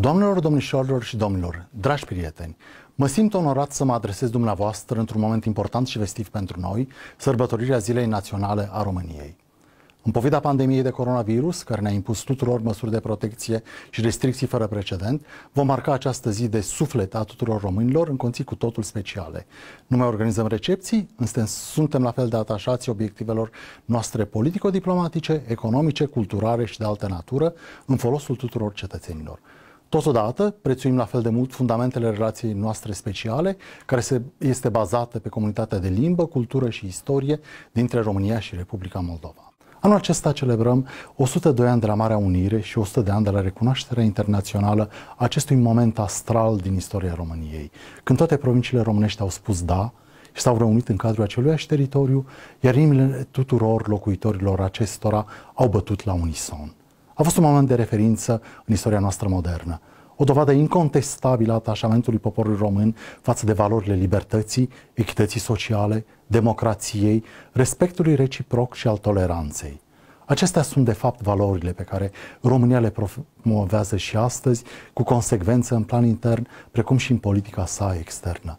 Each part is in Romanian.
Doamnelor, domnișoarelor și domnilor, dragi prieteni, mă simt onorat să mă adresez dumneavoastră într-un moment important și vestiv pentru noi, sărbătorirea Zilei Naționale a României. În povida pandemiei de coronavirus, care ne-a impus tuturor măsuri de protecție și restricții fără precedent, vom marca această zi de suflet a tuturor românilor în conții cu totul speciale. Nu mai organizăm recepții, însă suntem la fel de atașați obiectivelor noastre politico-diplomatice, economice, culturale și de altă natură, în folosul tuturor cetățenilor. Totodată, prețuim la fel de mult fundamentele relației noastre speciale, care se, este bazată pe comunitatea de limbă, cultură și istorie dintre România și Republica Moldova. Anul acesta celebrăm 102 ani de la Marea Unire și 100 de ani de la recunoașterea internațională a acestui moment astral din istoria României, când toate provinciile românești au spus da și s-au reunit în cadrul aceluiași teritoriu, iar inimile tuturor locuitorilor acestora au bătut la unison a fost un moment de referință în istoria noastră modernă. O dovadă incontestabilă a atașamentului poporului român față de valorile libertății, echității sociale, democrației, respectului reciproc și al toleranței. Acestea sunt, de fapt, valorile pe care România le promovează și astăzi, cu consecvență în plan intern, precum și în politica sa externă.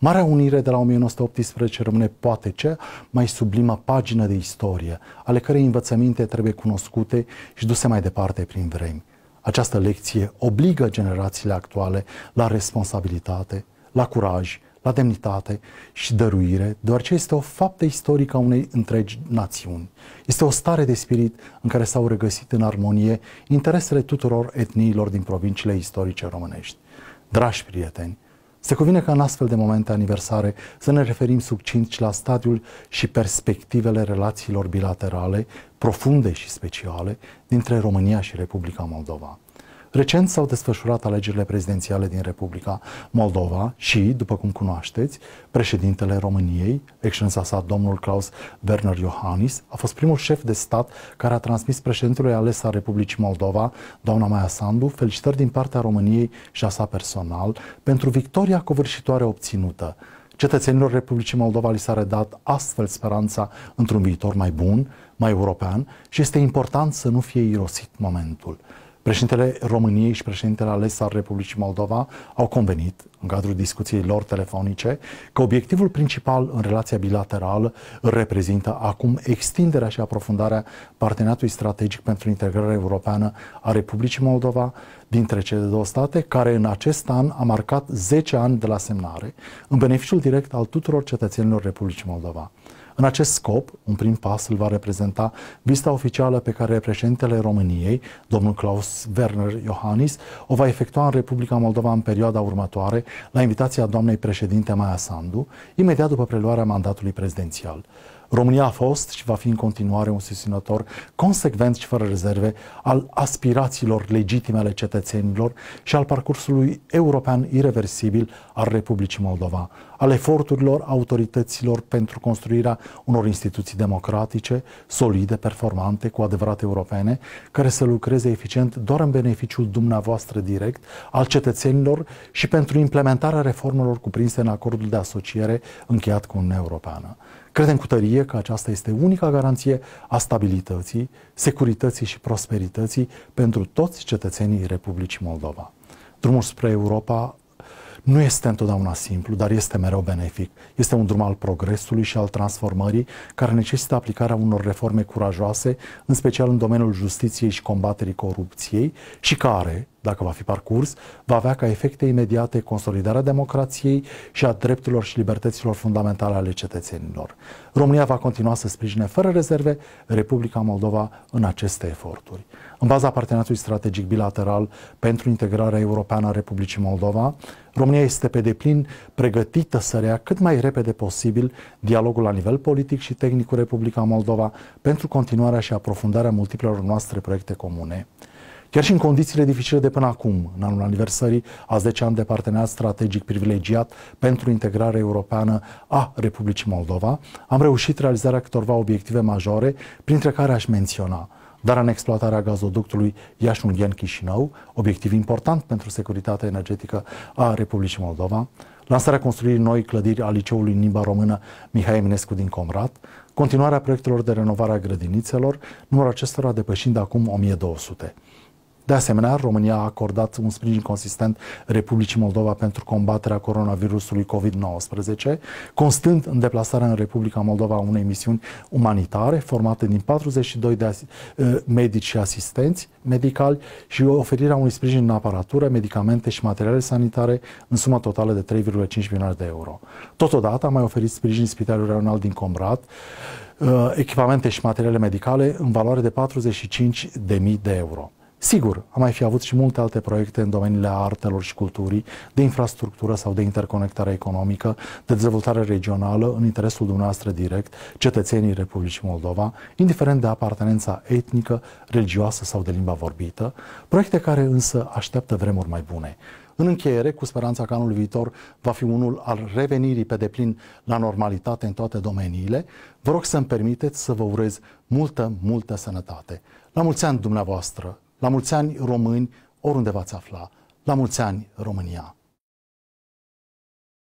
Marea Unire de la 1918 rămâne poate cea mai sublimă pagină de istorie, ale cărei învățăminte trebuie cunoscute și duse mai departe prin vremi. Această lecție obligă generațiile actuale la responsabilitate, la curaj, la demnitate și dăruire, deoarece este o faptă istorică a unei întregi națiuni. Este o stare de spirit în care s-au regăsit în armonie interesele tuturor etniilor din provinciile istorice românești. Dragi prieteni, se cuvine ca în astfel de momente aniversare să ne referim și la stadiul și perspectivele relațiilor bilaterale, profunde și speciale, dintre România și Republica Moldova. Recent s-au desfășurat alegerile prezidențiale din Republica Moldova și, după cum cunoașteți, președintele României, excelența sa domnul Klaus Werner Iohannis, a fost primul șef de stat care a transmis președintelui ales al Republicii Moldova, doamna Maia Sandu, felicitări din partea României și a sa personal pentru victoria covârșitoare obținută. Cetățenilor Republicii Moldova li s-a redat astfel speranța într-un viitor mai bun, mai european și este important să nu fie irosit momentul. Președintele României și președintele ales al Republicii Moldova au convenit, în cadrul discuției lor telefonice, că obiectivul principal în relația bilaterală reprezintă acum extinderea și aprofundarea parteneriatului strategic pentru integrarea europeană a Republicii Moldova, dintre cele două state, care în acest an a marcat 10 ani de la semnare, în beneficiul direct al tuturor cetățenilor Republicii Moldova. În acest scop, un prim pas îl va reprezenta vizita oficială pe care președintele României, domnul Klaus Werner Iohannis, o va efectua în Republica Moldova în perioada următoare, la invitația doamnei președinte Maia Sandu, imediat după preluarea mandatului prezidențial. România a fost și va fi în continuare un susținător consecvent și fără rezerve al aspirațiilor legitime ale cetățenilor și al parcursului european irreversibil al Republicii Moldova, al eforturilor autorităților pentru construirea unor instituții democratice, solide, performante, cu adevărat europene, care să lucreze eficient doar în beneficiul dumneavoastră direct al cetățenilor și pentru implementarea reformelor cuprinse în acordul de asociere încheiat cu Uniunea Europeană. Credem cu tărie că aceasta este unica garanție a stabilității, securității și prosperității pentru toți cetățenii Republicii Moldova. Drumul spre Europa nu este întotdeauna simplu, dar este mereu benefic. Este un drum al progresului și al transformării care necesită aplicarea unor reforme curajoase, în special în domeniul justiției și combaterii corupției și care, dacă va fi parcurs, va avea ca efecte imediate consolidarea democrației și a drepturilor și libertăților fundamentale ale cetățenilor. România va continua să sprijine fără rezerve Republica Moldova în aceste eforturi. În baza parteneriatului strategic bilateral pentru integrarea europeană a Republicii Moldova, România este pe deplin pregătită să rea cât mai repede posibil dialogul la nivel politic și tehnic cu Republica Moldova pentru continuarea și aprofundarea multiplelor noastre proiecte comune. Chiar și în condițiile dificile de până acum, în anul aniversării a 10 ani de deci parteneriat strategic privilegiat pentru integrarea europeană a Republicii Moldova, am reușit realizarea câtorva obiective majore, printre care aș menționa dar în exploatarea gazoductului Iași-Unghien-Chișinău, obiectiv important pentru securitatea energetică a Republicii Moldova, lansarea construirii noi clădiri a Liceului în limba română Mihai Eminescu din Comrat, continuarea proiectelor de renovare a grădinițelor, numărul acestora depășind acum 1200. De asemenea, România a acordat un sprijin consistent Republicii Moldova pentru combaterea coronavirusului COVID-19, constând în deplasarea în Republica Moldova a unei misiuni umanitare formate din 42 de eh, medici și asistenți medicali și oferirea unui sprijin în aparatură, medicamente și materiale sanitare în suma totală de 3,5 milioane de euro. Totodată a mai oferit sprijin Spitalului Regional din Comrat, eh, echipamente și materiale medicale în valoare de 45.000 de euro. Sigur, am mai fi avut și multe alte proiecte în domeniile artelor și culturii, de infrastructură sau de interconectare economică, de dezvoltare regională, în interesul dumneavoastră direct, cetățenii Republicii Moldova, indiferent de apartenența etnică, religioasă sau de limba vorbită, proiecte care însă așteaptă vremuri mai bune. În încheiere, cu speranța că anul viitor va fi unul al revenirii pe deplin la normalitate în toate domeniile, vă rog să-mi permiteți să vă urez multă, multă sănătate. La mulți ani dumneavoastră, la mulți ani români, oriunde v-ați afla. La mulți ani România!